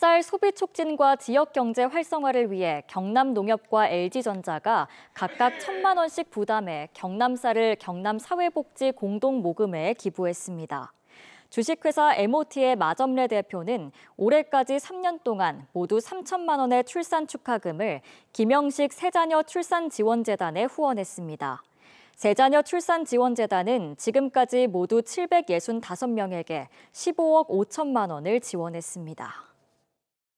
쌀 소비 촉진과 지역 경제 활성화를 위해 경남농협과 LG전자가 각각 천만 원씩 부담해 경남쌀을 경남 사회복지 공동 모금에 회 기부했습니다. 주식회사 MOT의 마점래 대표는 올해까지 3년 동안 모두 3천만 원의 출산 축하금을 김영식 세자녀 출산지원재단에 후원했습니다. 세자녀 출산지원재단은 지금까지 모두 765명에게 15억 5천만 원을 지원했습니다.